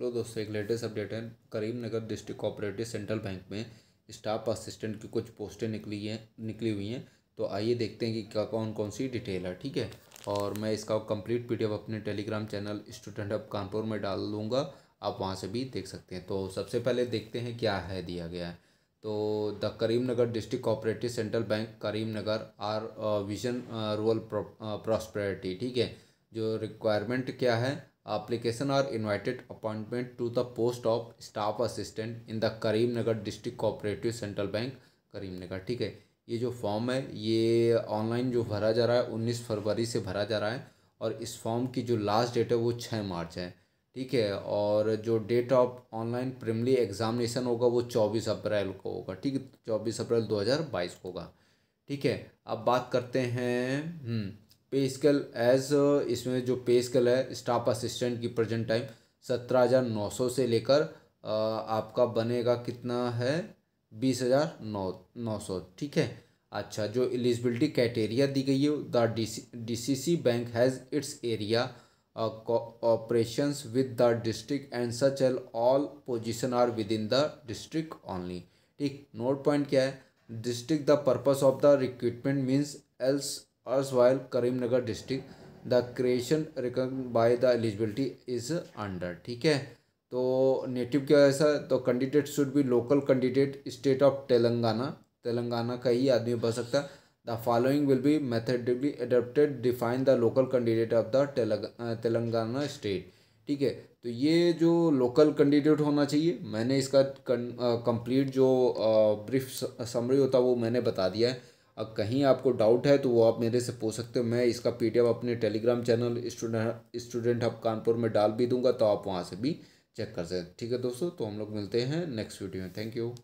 hello दोस्तों एक latest update है Karimnagar district cooperative central bank में स्टाफ असिस्टेंट की कुछ पोस्टें निकली हैं निकली हुई हैं तो आइए देखते हैं कि क्या कौन कौन सी डिटेल है ठीक है और मैं इसका कंप्लीट पी अपने Telegram channel student of Kanpur में डाल दूँगा आप वहाँ से भी देख सकते हैं तो सबसे पहले देखते हैं क्या है दिया गया है तो the Karimnagar district cooperative central bank नगर आर विजन रूरल प्रॉस्पेरिटी ठीक है जो रिक्वायरमेंट क्या है invited appointment to the post of staff assistant in the Karimnagar Karimnagar cooperative central bank Karim Karimnagar ठीक है ये जो फॉर्म है ये ऑनलाइन जो भरा जा रहा है उन्नीस फरवरी से भरा जा रहा है और इस फॉर्म की जो लास्ट डेट है वो छः मार्च है ठीक है और जो date of online preliminary examination होगा वो चौबीस अप्रैल को होगा ठीक है चौबीस अप्रैल दो हज़ार बाईस को होगा ठीक है अब बात करते हैं हम्म, पे स्केल एज इसमें जो पे स्केल है स्टाफ असिस्टेंट की प्रेजेंट टाइम सत्रह हज़ार नौ सौ से लेकर uh, आपका बनेगा कितना है बीस हज़ार नौ नौ सौ ठीक है अच्छा जो एलिजिबिलिटी क्राइटेरिया दी गई है the D C C bank has its area operations with the district and such all all position are within the district only ठीक नोट पॉइंट क्या है district the purpose of the recruitment means else Karimnagar district the creation recognized by the eligibility is under ठीक है तो native क्या ऐसा तो candidate should be local candidate state of Telangana Telangana का ही आदमी बन सकता है the following will be method adopted define the local candidate of the Telangana state ठीक है तो ये जो लोकल कैंडिडेट होना चाहिए मैंने इसका कंप्लीट जो ब्रीफ समरी होता है वो मैंने बता दिया है अब कहीं आपको डाउट है तो वो आप मेरे से पूछ सकते हो मैं इसका पी अपने Telegram channel student student hub Kanpur में डाल भी दूंगा तो आप वहाँ से भी चेक कर सकते ठीक है दोस्तों तो हम लोग मिलते हैं नेक्स्ट वीडियो में थैंक यू